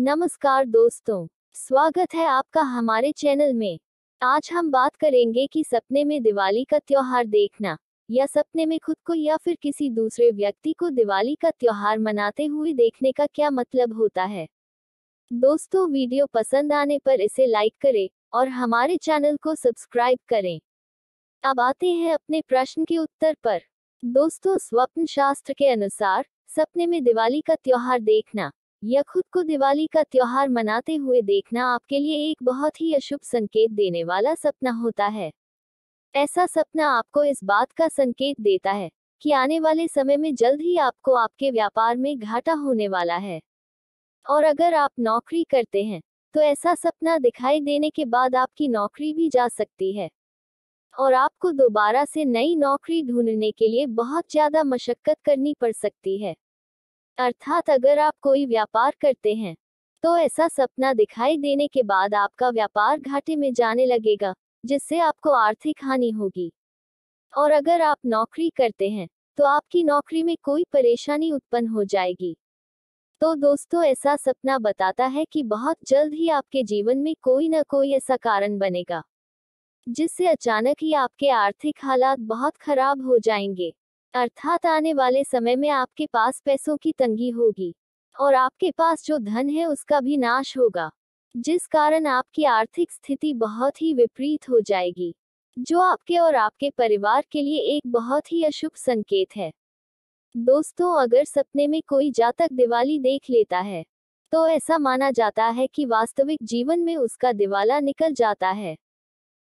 नमस्कार दोस्तों स्वागत है आपका हमारे चैनल में आज हम बात करेंगे कि सपने में दिवाली का त्योहार देखना या सपने में खुद को या फिर किसी दूसरे व्यक्ति को दिवाली का त्योहार मनाते हुए देखने का क्या मतलब होता है दोस्तों वीडियो पसंद आने पर इसे लाइक करें और हमारे चैनल को सब्सक्राइब करें अब आते हैं अपने प्रश्न के उत्तर पर दोस्तों स्वप्न शास्त्र के अनुसार सपने में दिवाली का त्योहार देखना यह खुद को दिवाली का त्योहार मनाते हुए देखना आपके लिए एक बहुत ही अशुभ संकेत देने वाला सपना होता है ऐसा सपना आपको इस बात का संकेत देता है कि आने वाले समय में जल्द ही आपको आपके व्यापार में घाटा होने वाला है और अगर आप नौकरी करते हैं तो ऐसा सपना दिखाई देने के बाद आपकी नौकरी भी जा सकती है और आपको दोबारा से नई नौकरी ढूंढने के लिए बहुत ज्यादा मशक्कत करनी पड़ सकती है अर्थात अगर आप कोई व्यापार करते हैं तो ऐसा सपना दिखाई देने के बाद आपका व्यापार घाटे में जाने लगेगा जिससे आपको आर्थिक हानि होगी और अगर आप नौकरी करते हैं तो आपकी नौकरी में कोई परेशानी उत्पन्न हो जाएगी तो दोस्तों ऐसा सपना बताता है कि बहुत जल्द ही आपके जीवन में कोई ना कोई ऐसा कारण बनेगा जिससे अचानक ही आपके आर्थिक हालात बहुत खराब हो जाएंगे अर्थात आने वाले समय में आपके पास पैसों की तंगी होगी और आपके पास जो धन है उसका भी नाश होगा जिस कारण आपकी आर्थिक स्थिति बहुत ही विपरीत हो जाएगी जो आपके और आपके परिवार के लिए एक बहुत ही अशुभ संकेत है दोस्तों अगर सपने में कोई जातक दिवाली देख लेता है तो ऐसा माना जाता है कि वास्तविक जीवन में उसका दिवाला निकल जाता है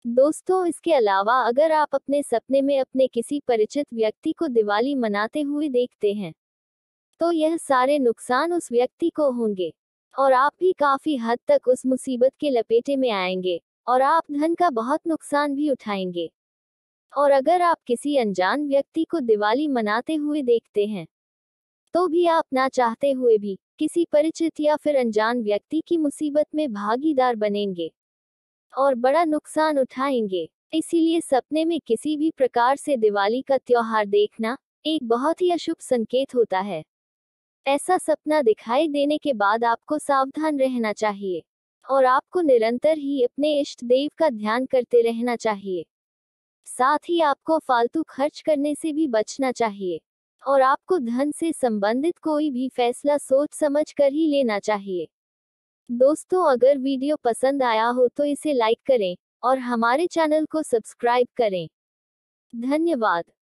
दोस्तों इसके अलावा अगर आप अपने सपने में अपने किसी परिचित व्यक्ति को दिवाली मनाते हुए देखते हैं तो यह सारे नुकसान उस व्यक्ति को होंगे और आप भी काफी हद तक उस मुसीबत के लपेटे में आएंगे और आप धन का बहुत नुकसान भी उठाएंगे और अगर आप किसी अनजान व्यक्ति को दिवाली मनाते हुए देखते हैं तो भी आप ना चाहते हुए भी किसी परिचित या फिर अनजान व्यक्ति की मुसीबत में भागीदार बनेंगे और बड़ा नुकसान उठाएंगे इसीलिए सपने में किसी भी प्रकार से दिवाली का त्योहार देखना एक बहुत ही अशुभ संकेत होता है ऐसा सपना दिखाई देने के बाद आपको सावधान रहना चाहिए और आपको निरंतर ही अपने इष्ट देव का ध्यान करते रहना चाहिए साथ ही आपको फालतू खर्च करने से भी बचना चाहिए और आपको धन से संबंधित कोई भी फैसला सोच समझ कर ही लेना चाहिए दोस्तों अगर वीडियो पसंद आया हो तो इसे लाइक करें और हमारे चैनल को सब्सक्राइब करें धन्यवाद